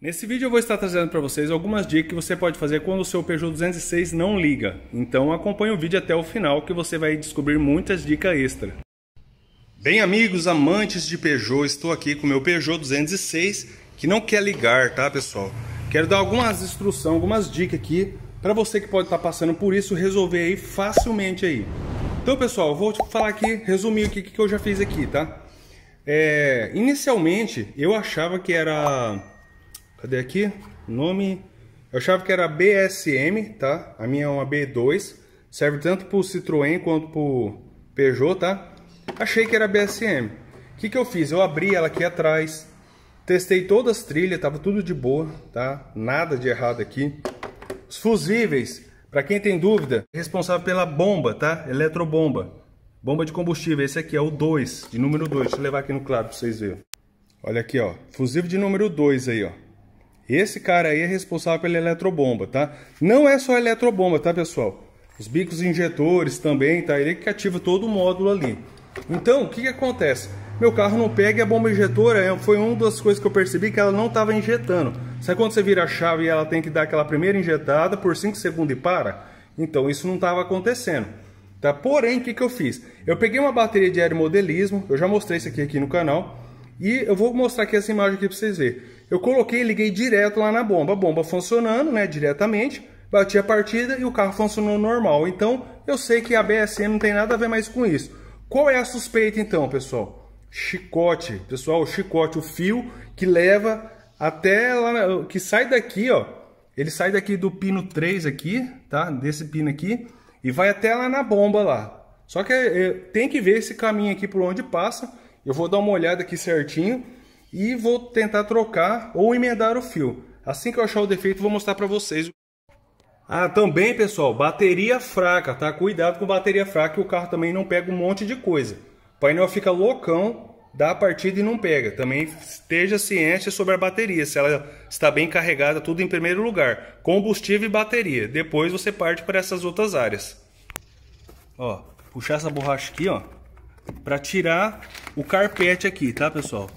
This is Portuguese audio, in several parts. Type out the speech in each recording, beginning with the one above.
Nesse vídeo eu vou estar trazendo para vocês algumas dicas que você pode fazer quando o seu Peugeot 206 não liga. Então acompanhe o vídeo até o final que você vai descobrir muitas dicas extra. Bem amigos, amantes de Peugeot, estou aqui com o meu Peugeot 206 que não quer ligar, tá pessoal? Quero dar algumas instruções, algumas dicas aqui para você que pode estar tá passando por isso resolver aí facilmente aí. Então pessoal, vou falar aqui, resumir o que, que eu já fiz aqui, tá? É, inicialmente eu achava que era Cadê aqui? Nome. Eu achava que era BSM, tá? A minha é uma B2. Serve tanto pro Citroën quanto pro Peugeot, tá? Achei que era BSM. O que, que eu fiz? Eu abri ela aqui atrás. Testei todas as trilhas, tava tudo de boa, tá? Nada de errado aqui. Os fusíveis, para quem tem dúvida, é responsável pela bomba, tá? Eletrobomba. Bomba de combustível, esse aqui é o 2, de número 2. Deixa eu levar aqui no claro para vocês verem. Olha aqui, ó. Fusível de número 2 aí, ó. Esse cara aí é responsável pela eletrobomba, tá? Não é só a eletrobomba, tá, pessoal? Os bicos injetores também, tá? Ele é que ativa todo o módulo ali. Então, o que, que acontece? Meu carro não pega e a bomba injetora é, foi uma das coisas que eu percebi que ela não estava injetando. Sabe quando você vira a chave e ela tem que dar aquela primeira injetada por 5 segundos e para? Então, isso não estava acontecendo. Tá? Porém, o que, que eu fiz? Eu peguei uma bateria de aeromodelismo, eu já mostrei isso aqui, aqui no canal, e eu vou mostrar aqui essa imagem aqui para vocês verem. Eu coloquei e liguei direto lá na bomba. A bomba funcionando, né, diretamente. Bati a partida e o carro funcionou normal. Então, eu sei que a BSM não tem nada a ver mais com isso. Qual é a suspeita então, pessoal? Chicote. Pessoal, o chicote, o fio que leva até lá, que sai daqui, ó. Ele sai daqui do pino 3 aqui, tá? Desse pino aqui e vai até lá na bomba lá. Só que eh, tem que ver esse caminho aqui por onde passa. Eu vou dar uma olhada aqui certinho e vou tentar trocar ou emendar o fio. Assim que eu achar o defeito, vou mostrar para vocês. Ah, também pessoal, bateria fraca, tá? Cuidado com bateria fraca que o carro também não pega um monte de coisa. O painel fica loucão, dá a partida e não pega. Também esteja ciente sobre a bateria, se ela está bem carregada, tudo em primeiro lugar. Combustível e bateria. Depois você parte para essas outras áreas. Ó, puxar essa borracha aqui, ó, para tirar o carpete aqui, tá, pessoal?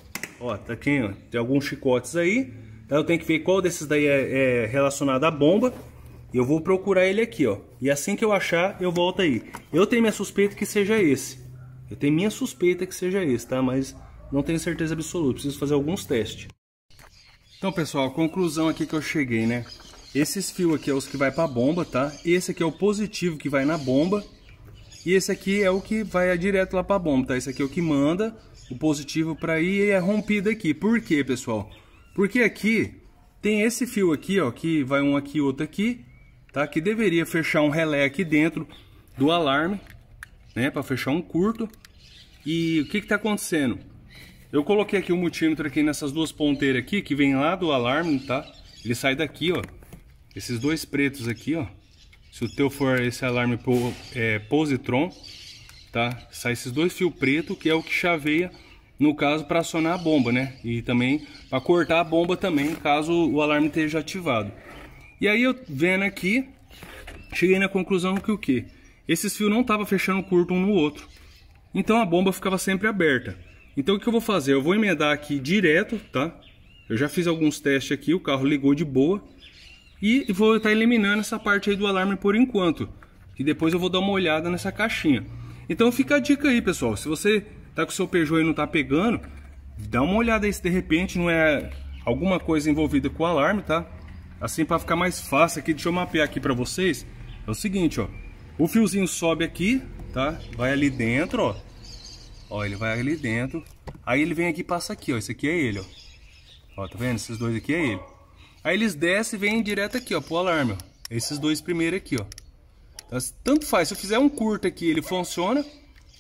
Ó, tá aqui, ó, tem alguns chicotes aí. Então eu tenho que ver qual desses daí é, é relacionado à bomba. E eu vou procurar ele aqui, ó. E assim que eu achar, eu volto aí. Eu tenho minha suspeita que seja esse. Eu tenho minha suspeita que seja esse, tá? Mas não tenho certeza absoluta. Preciso fazer alguns testes. Então, pessoal, a conclusão aqui que eu cheguei, né? Esses fios aqui é os que vai para a bomba, tá? Esse aqui é o positivo que vai na bomba. E esse aqui é o que vai direto lá para a bomba, tá? Esse aqui é o que manda o positivo para ir é rompido aqui. Por quê, pessoal? Porque aqui tem esse fio aqui, ó, que vai um aqui, outro aqui, tá? Que deveria fechar um relé aqui dentro do alarme, né? Para fechar um curto. E o que está acontecendo? Eu coloquei aqui o um multímetro aqui nessas duas ponteiras aqui, que vem lá do alarme, tá? Ele sai daqui, ó. Esses dois pretos aqui, ó. Se o teu for esse alarme é, positron, tá? Sai esses dois fios preto que é o que chaveia no caso para acionar a bomba, né? E também para cortar a bomba também, caso o alarme esteja ativado. E aí eu vendo aqui, cheguei na conclusão que o que? Esses fios não estavam fechando curto um no outro. Então a bomba ficava sempre aberta. Então o que eu vou fazer? Eu vou emendar aqui direto, tá? Eu já fiz alguns testes aqui, o carro ligou de boa. E vou estar tá eliminando essa parte aí do alarme por enquanto. E depois eu vou dar uma olhada nessa caixinha. Então fica a dica aí, pessoal. Se você tá com o seu Peugeot e não tá pegando, dá uma olhada aí se de repente não é alguma coisa envolvida com o alarme, tá? Assim para ficar mais fácil aqui, deixa eu mapear aqui para vocês. É o seguinte, ó. O fiozinho sobe aqui, tá? Vai ali dentro, ó. Ó, ele vai ali dentro. Aí ele vem aqui e passa aqui, ó. Esse aqui é ele, ó. Ó, tá vendo? Esses dois aqui é ele. Aí eles descem e vêm direto aqui, ó, pro alarme, ó. Esses dois primeiros aqui, ó. Então, assim, tanto faz, se eu fizer um curto aqui, ele funciona,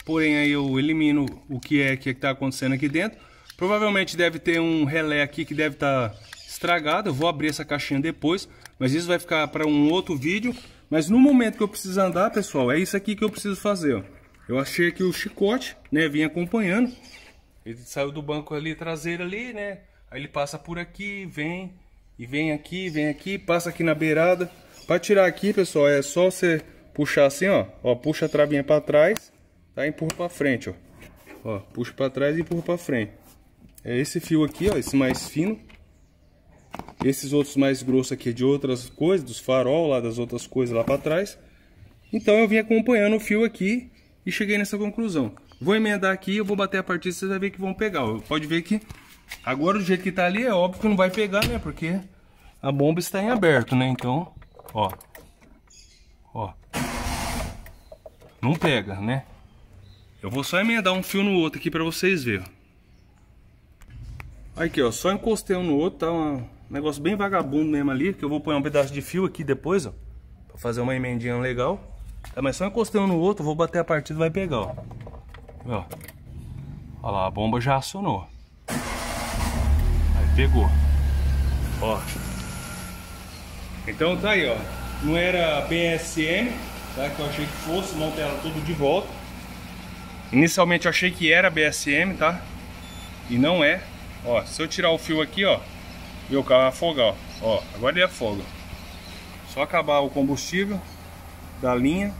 porém aí eu elimino o que é que é está acontecendo aqui dentro. Provavelmente deve ter um relé aqui que deve estar tá estragado, eu vou abrir essa caixinha depois, mas isso vai ficar para um outro vídeo. Mas no momento que eu preciso andar, pessoal, é isso aqui que eu preciso fazer, ó. Eu achei aqui o chicote, né, vim acompanhando. Ele saiu do banco ali, traseiro ali, né, aí ele passa por aqui, vem, e vem aqui, vem aqui, passa aqui na beirada. Para tirar aqui, pessoal, é só você puxar assim, ó. Ó, puxa a travinha para trás, tá? Empurra para frente, ó. Ó, puxa para trás e empurra para frente. É esse fio aqui, ó, esse mais fino. Esses outros mais grossos aqui de outras coisas, dos farol lá, das outras coisas lá para trás. Então eu vim acompanhando o fio aqui e cheguei nessa conclusão. Vou emendar aqui, eu vou bater a partida, vocês vão ver que vão pegar. Pode ver que agora do jeito que tá ali é óbvio que não vai pegar, né? Porque a bomba está em aberto, né? Então, ó. Ó. Não pega, né? Eu vou só emendar um fio no outro aqui pra vocês verem. Aqui, ó. Só encostei um no outro, tá um negócio bem vagabundo mesmo ali. Que eu vou pôr um pedaço de fio aqui depois, ó. Pra fazer uma emendinha legal. Tá, mas só encostei um no outro, vou bater a partida e vai pegar, ó. Ó. Olha lá, a bomba já acionou. Aí pegou. Ó. Então tá aí, ó. Não era BSM, tá? que eu achei que fosse, montei ela tudo de volta. Inicialmente eu achei que era BSM, tá? E não é. Ó, se eu tirar o fio aqui, ó, meu carro afogar, ó. ó agora ele afoga. Só acabar o combustível da linha.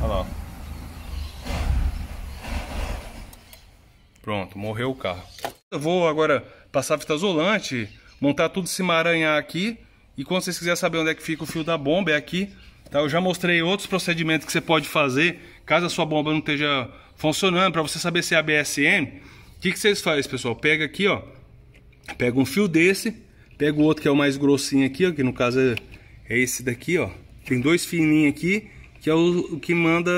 Olha lá, ó. Pronto, morreu o carro. Eu vou agora passar fita isolante, montar tudo esse maranhar aqui. E quando vocês quiserem saber onde é que fica o fio da bomba, é aqui. Tá, eu já mostrei outros procedimentos que você pode fazer caso a sua bomba não esteja funcionando. Para você saber se é ABSM, o que, que vocês fazem, pessoal? Pega aqui, ó. Pega um fio desse, pega o outro que é o mais grossinho aqui, ó, que no caso é, é esse daqui, ó. Tem dois fininhos aqui, que é o, o que manda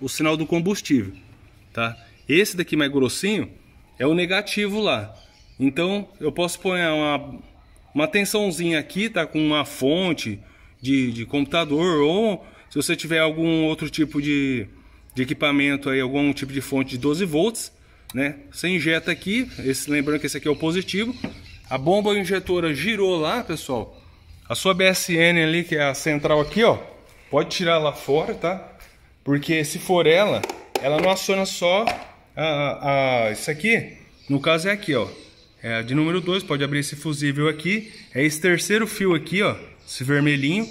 o sinal do combustível, tá? Esse daqui mais grossinho é o negativo lá. Então eu posso pôr uma, uma tensãozinha aqui, tá? Com uma fonte, de, de computador ou se você tiver algum outro tipo de, de equipamento aí, algum tipo de fonte de 12 volts, né? Você injeta aqui, esse, lembrando que esse aqui é o positivo. A bomba injetora girou lá, pessoal. A sua BSN ali, que é a central aqui, ó, pode tirar lá fora, tá? Porque se for ela, ela não aciona só a, a isso aqui. No caso é aqui, ó. É a de número 2, pode abrir esse fusível aqui. É esse terceiro fio aqui, ó esse vermelhinho,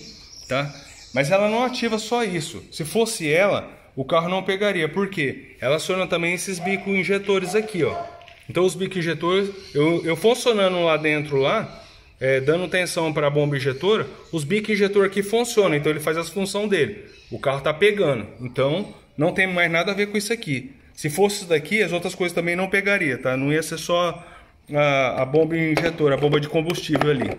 tá? Mas ela não ativa só isso. Se fosse ela, o carro não pegaria. Por quê? Ela aciona também esses bico injetores aqui, ó. Então os bico injetores, eu, eu funcionando lá dentro lá, é, dando tensão para a bomba injetora, os bico injetor aqui funcionam, então ele faz as função dele. O carro tá pegando, então não tem mais nada a ver com isso aqui. Se fosse daqui, as outras coisas também não pegaria, tá? Não ia ser só a, a bomba injetora, a bomba de combustível ali.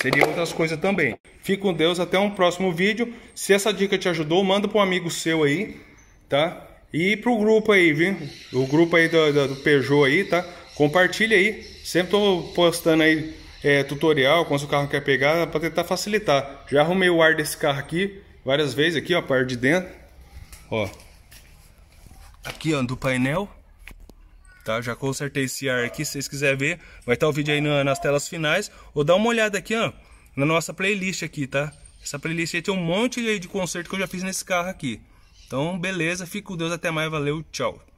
Seria outras coisas também. Fique com Deus, até um próximo vídeo. Se essa dica te ajudou, manda para um amigo seu aí, tá? E pro grupo aí, viu? O grupo aí do, do Peugeot aí, tá? Compartilha aí. Sempre tô postando aí é, tutorial, quando o carro quer pegar, para tentar facilitar. Já arrumei o ar desse carro aqui, várias vezes aqui, ó, a parte de dentro. Ó. Aqui, ó, do painel tá? Já consertei esse ar aqui, se vocês quiserem ver, vai estar tá o vídeo aí na, nas telas finais. Ou dá uma olhada aqui, ó, na nossa playlist aqui, tá? Essa playlist aí tem um monte aí de conserto que eu já fiz nesse carro aqui. Então, beleza, fico com Deus, até mais, valeu, tchau.